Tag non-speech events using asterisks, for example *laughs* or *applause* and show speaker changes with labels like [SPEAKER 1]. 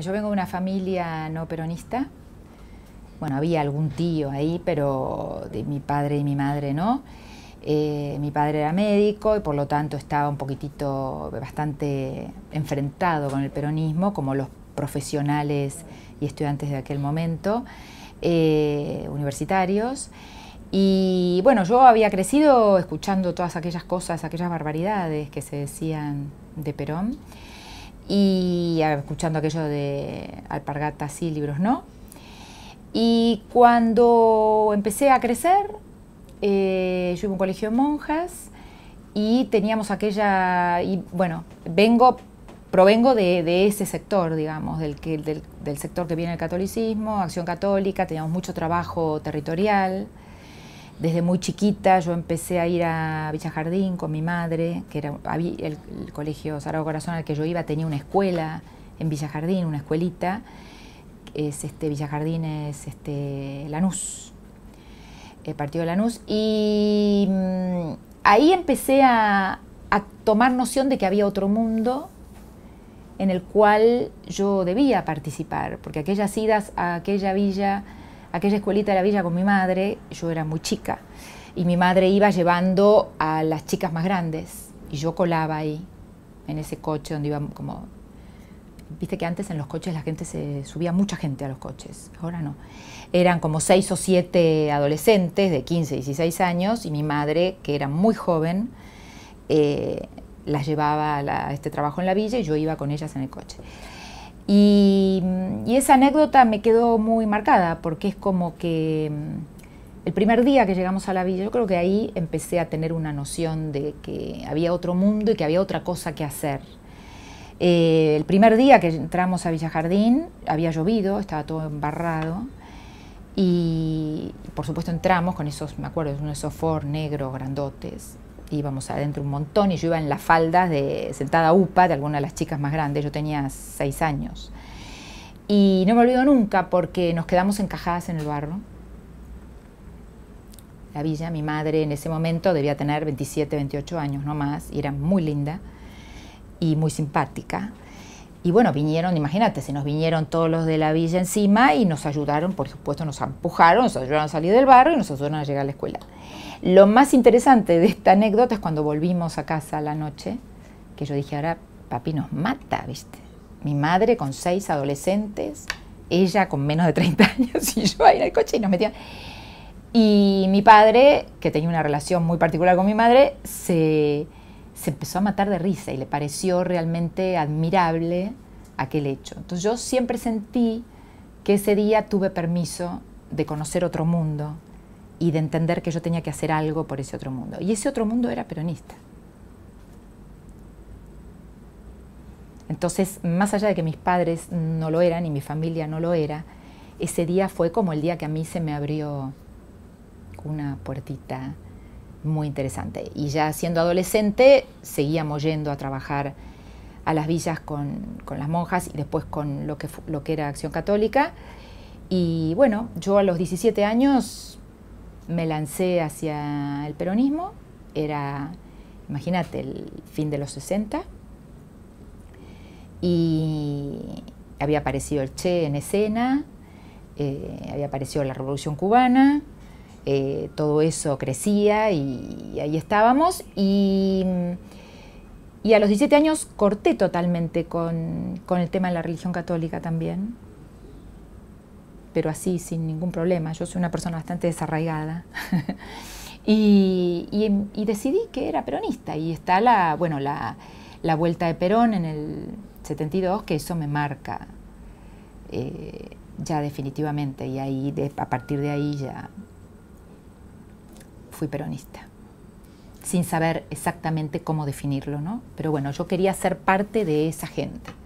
[SPEAKER 1] Yo vengo de una familia no peronista. Bueno, había algún tío ahí, pero de mi padre y mi madre no. Eh, mi padre era médico y por lo tanto estaba un poquitito bastante enfrentado con el peronismo, como los profesionales y estudiantes de aquel momento, eh, universitarios. Y bueno, yo había crecido escuchando todas aquellas cosas, aquellas barbaridades que se decían de Perón y escuchando aquello de alpargatas sí, libros no. Y cuando empecé a crecer, eh, yo iba a un colegio de monjas y teníamos aquella, y bueno, vengo, provengo de, ese sector, digamos, del, que, del sector que viene el catolicismo, acción católica, teníamos mucho trabajo territorial, desde muy chiquita yo empecé a ir a Villa Jardín con mi madre, que era el, colegio Sarago Corazón al que yo iba tenía una escuela en Villa Jardín, una escuelita. Es este, Villa Jardín es este, Lanús, el eh, partido de Lanús. Y mm, ahí empecé a tomar noción de que había otro mundo en el cual yo debía participar, porque aquellas idas a aquella villa aquella escuelita de la villa con mi madre, yo era muy chica, y mi madre iba llevando a las chicas más grandes, y yo colaba ahí, en ese coche donde iba como... Viste que antes en los coches la gente se subía mucha gente a los coches, ahora no. Eran como seis o siete adolescentes de 15, 16 años y mi madre, que era muy joven, eh, las llevaba a, a este trabajo en la villa y yo iba con ellas en el coche. Y y esa anécdota me quedó muy marcada porque es como que mm, el primer día que llegamos a la villa, yo creo que ahí empecé a tener una noción de que había otro mundo y que había otra cosa que hacer. Eh, el primer día que entramos a Villa Jardín había llovido, estaba todo embarrado y por supuesto entramos con esos, me acuerdo, unos sofor negros grandotes. Íbamos adentro un montón y yo iba en las faldas de sentada upa de alguna de las chicas más grandes, yo tenía seis años. Y no me olvido nunca porque nos quedamos encajadas en el barro. La villa, mi madre en ese momento debía tener 27, 28 años no más, y era muy linda y muy simpática. Y bueno, vinieron, imagínate, se nos vinieron todos los de la villa encima y nos ayudaron, por supuesto, nos empujaron, nos ayudaron a salir del barro y nos ayudaron a llegar a la escuela. Lo más interesante de esta anécdota es cuando volvimos a casa la noche, que yo dije, ahora papi nos mata, ¿viste? mi madre con seis adolescentes, ella con menos de 30 *laughs* años y yo ahí en el coche y nos metíamos. Y mi padre, que tenía una relación muy particular con mi madre, se, se empezó a matar de risa y le pareció realmente admirable aquel hecho. Entonces yo siempre sentí que ese día tuve permiso de conocer otro mundo y de entender que yo tenía que hacer algo por ese otro mundo. Y ese otro mundo era peronista. Entonces, más allá de que mis padres no lo eran y mi familia no lo era, ese día fue como el día que a mí se me abrió una puertita muy interesante. Y ya siendo adolescente, seguíamos yendo a trabajar a las villas con, las monjas y después con lo que, lo que era Acción Católica. Y bueno, yo a los 17 años me lancé hacia el peronismo. Era, imagínate, el fin de los 60 y había aparecido el Che en escena, eh, había aparecido la Revolución Cubana, eh, todo eso crecía y, ahí estábamos. Y, a los 17 años corté totalmente con, el tema de la religión católica también, pero así, sin ningún problema. Yo soy una persona bastante desarraigada. *laughs* y, decidí que era peronista y está la, bueno, la vuelta de Perón en el 72 que eso me marca eh, ya definitivamente y ahí a partir de ahí ya fui peronista sin saber exactamente cómo definirlo, ¿no? Pero bueno, yo quería ser parte de esa gente.